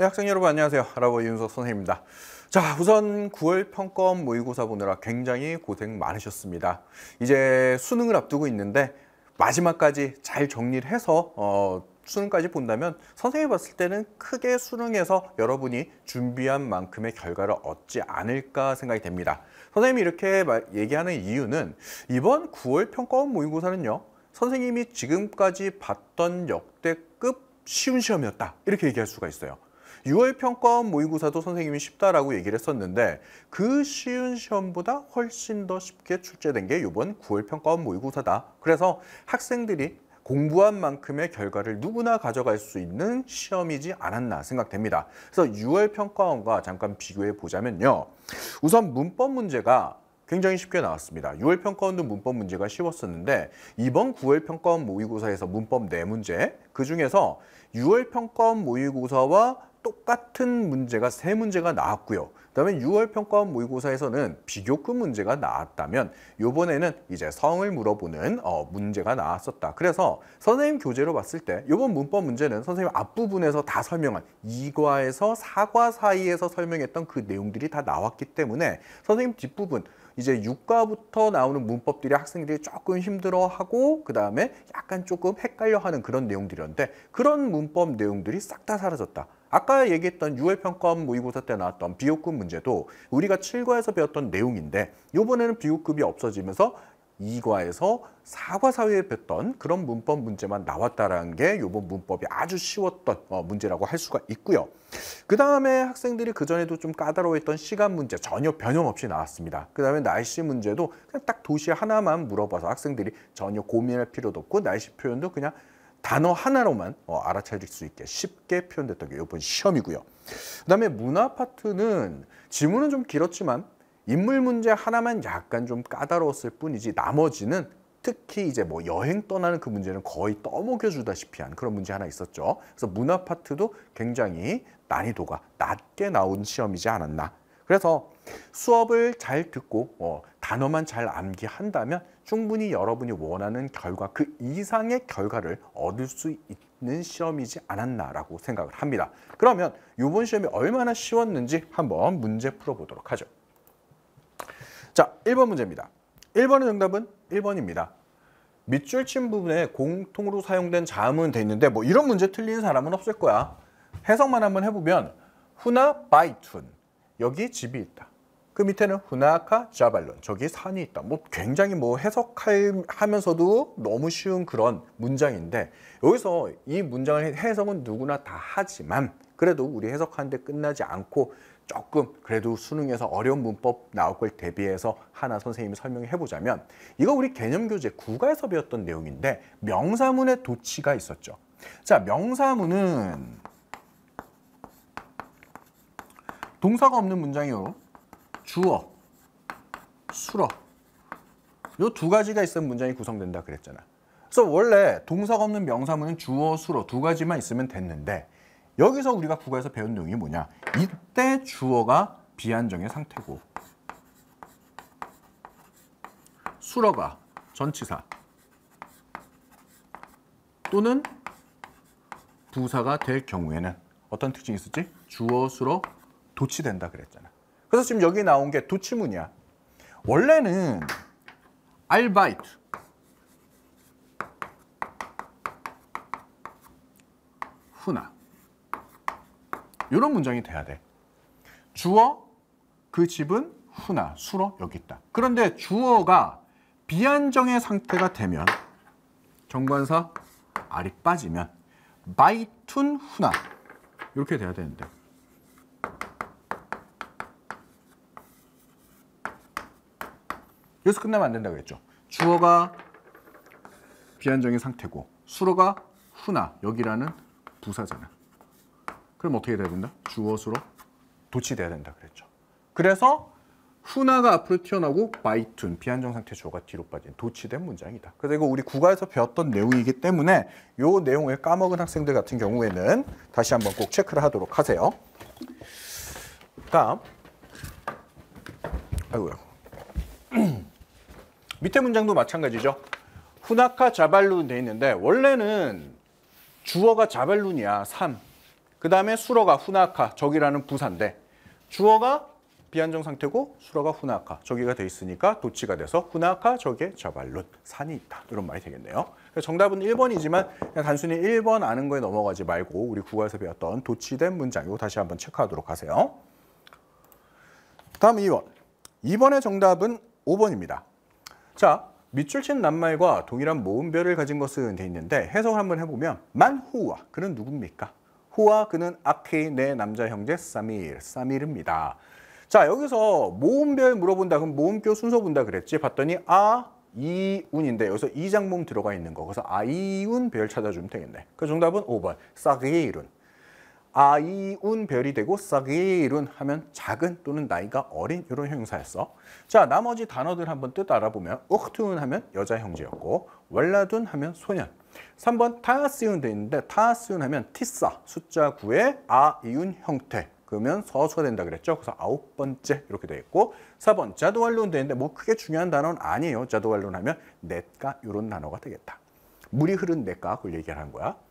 네, 학생 여러분 안녕하세요. 할아버지 윤석 선생입니다. 자, 우선 9월 평가원 모의고사 보느라 굉장히 고생 많으셨습니다. 이제 수능을 앞두고 있는데 마지막까지 잘 정리를 해서 어, 수능까지 본다면 선생님이 봤을 때는 크게 수능에서 여러분이 준비한 만큼의 결과를 얻지 않을까 생각이 됩니다. 선생님이 이렇게 얘기하는 이유는 이번 9월 평가원 모의고사는요. 선생님이 지금까지 봤던 역대급 쉬운 시험이었다 이렇게 얘기할 수가 있어요. 6월 평가원 모의고사도 선생님이 쉽다라고 얘기를 했었는데 그 쉬운 시험보다 훨씬 더 쉽게 출제된 게 이번 9월 평가원 모의고사다. 그래서 학생들이 공부한 만큼의 결과를 누구나 가져갈 수 있는 시험이지 않았나 생각됩니다. 그래서 6월 평가원과 잠깐 비교해 보자면요. 우선 문법 문제가 굉장히 쉽게 나왔습니다. 6월 평가원도 문법 문제가 쉬웠었는데 이번 9월 평가원 모의고사에서 문법 4문제 그중에서 6월 평가원 모의고사와 똑같은 문제가 세 문제가 나왔고요. 그다음에 6월 평가원 모의고사에서는 비교급 문제가 나왔다면 요번에는 이제 성을 물어보는 어, 문제가 나왔었다. 그래서 선생님 교재로 봤을 때 요번 문법 문제는 선생님 앞부분에서 다 설명한 이과에서사과 사이에서 설명했던 그 내용들이 다 나왔기 때문에 선생님 뒷부분 이제 육과부터 나오는 문법들이 학생들이 조금 힘들어하고 그 다음에 약간 조금 헷갈려하는 그런 내용들이었는데 그런 문법 내용들이 싹 다 사라졌다. 아까 얘기했던 6월 평가원 모의고사 때 나왔던 비교급 문제도 우리가 7과에서 배웠던 내용인데 요번에는 비교급이 없어지면서 2과에서 4과 사회에 뵀던 그런 문법 문제만 나왔다라는 게 요번 문법이 아주 쉬웠던 어, 문제라고 할 수가 있고요. 그 다음에 학생들이 그전에도 좀 까다로웠던 시간 문제 전혀 변형 없이 나왔습니다. 그 다음에 날씨 문제도 그냥 딱 도시 하나만 물어봐서 학생들이 전혀 고민할 필요도 없고 날씨 표현도 그냥 단어 하나로만 어, 알아차릴 수 있게 쉽게 표현됐던 게 이번 시험이고요. 그 다음에 문화 파트는 지문은 좀 길었지만 인물 문제 하나만 약간 좀 까다로웠을 뿐이지 나머지는 특히 이제 뭐 여행 떠나는 그 문제는 거의 떠먹여주다시피 한 그런 문제 하나 있었죠. 그래서 문화 파트도 굉장히 난이도가 낮게 나온 시험이지 않았나. 그래서 수업을 잘 듣고 어, 단어만 잘 암기한다면 충분히 여러분이 원하는 결과 그 이상의 결과를 얻을 수 있는 시험이지 않았나라고 생각을 합니다. 그러면 이번 시험이 얼마나 쉬웠는지 한번 문제 풀어보도록 하죠. 자, 1번 문제입니다. 1번의 정답은 1번입니다. 밑줄 친 부분에 공통으로 사용된 자음은 돼 있는데 뭐 이런 문제 틀린 사람은 없을 거야. 해석만 한번 해보면 후나 바이툰 여기 집이 있다. 그 밑에는 후나카 자발론 저기 산이 있다 뭐 굉장히 뭐 해석하면서도 너무 쉬운 그런 문장인데 여기서 이 문장을 해석은 누구나 다 하지만 그래도 우리 해석하는데 끝나지 않고 조금 그래도 수능에서 어려운 문법 나올 걸 대비해서 하나 선생님이 설명해 보자면 이거 우리 개념교재 구가에서 배웠던 내용인데 명사문의 도치가 있었죠 자 명사문은 동사가 없는 문장이요 주어, 수어 요두 가지가 있으면 문장이 구성된다 그랬잖아. 그래서 원래 동사가 없는 명사문은 주어, 수어 두 가지만 있으면 됐는데 여기서 우리가 국어에서 배운 내용이 뭐냐. 이때 주어가 비한정의 상태고 수어가 전치사 또는 부사가 될 경우에는 어떤 특징이 있었지? 주어, 수로 도치된다 그랬잖아. 그래서 지금 여기 나온 게 도치문이야. 원래는 알바이트 후나 이런 문장이 돼야 돼. 주어 그 집은 후나 수로 여기 있다. 그런데 주어가 비안정의 상태가 되면 정관사 알이 빠지면 마이툰 후나 이렇게 돼야 되는데 여기서 끝나면 안 된다고 했죠. 주어가 비한정의 상태고 수로가 후나 여기라는 부사잖아. 그럼 어떻게 돼야 된다? 주어 수로 도치돼야 된다 그랬죠. 그래서 후나가 앞으로 튀어나오고 마이툰 비한정 상태 주어가 뒤로 빠진 도치된 문장이다. 그래서 이거 우리 국어에서 배웠던 내용이기 때문에 이 내용을 까먹은 학생들 같은 경우에는 다시 한번 꼭 체크를 하도록 하세요. 다음 아이고 밑에 문장도 마찬가지죠. 후나카 자발룬 돼 있는데 원래는 주어가 자발룬이야. 산. 그 다음에 수러가 후나카 저기라는 부산데 주어가 비안정 상태고 수러가 후나카 저기가 돼 있으니까 도치가 돼서 후나카 저게 자발룬 산이 있다 이런 말이 되겠네요 정답은 1번이지만 그냥 단순히 1번 아는 거에 넘어가지 말고 우리 국어에서 배웠던 도치된 문장 이거 다시 한번 체크하도록 하세요 다음 2번 2번의 정답은 5번입니다 자, 밑줄 친 낱말과 동일한 모음별을 가진 것은 돼 있는데 해석을 한번 해보면 만후와 그는 누굽니까? 후와 그는 아키 내 남자 형제 사밀, 사밀입니다. 자, 여기서 모음별 물어본다. 그럼 모음교 순서 본다 그랬지? 봤더니 아, 이운인데 여기서 이장몸 들어가 있는 거. 그래서 아이운 별 찾아주면 되겠네. 그 정답은 5번. 사기이룬. 아이운별이 되고 사기룬 하면 작은 또는 나이가 어린 이런 형용사였어. 자 나머지 단어들 한번 뜻 알아보면 우흐운 하면 여자 형제였고 월라둔 하면 소년 3번 타스운 돼 있는데 타스운 하면 티사 숫자 9의 아이운 형태 그러면 서서된다 그랬죠. 그래서 아홉 번째 이렇게 돼 있고 4번 자두왈론 되는데 뭐 크게 중요한 단어는 아니에요. 자두왈론 하면 넷가 이런 단어가 되겠다. 물이 흐른 넷가 그걸 얘기하는 거야.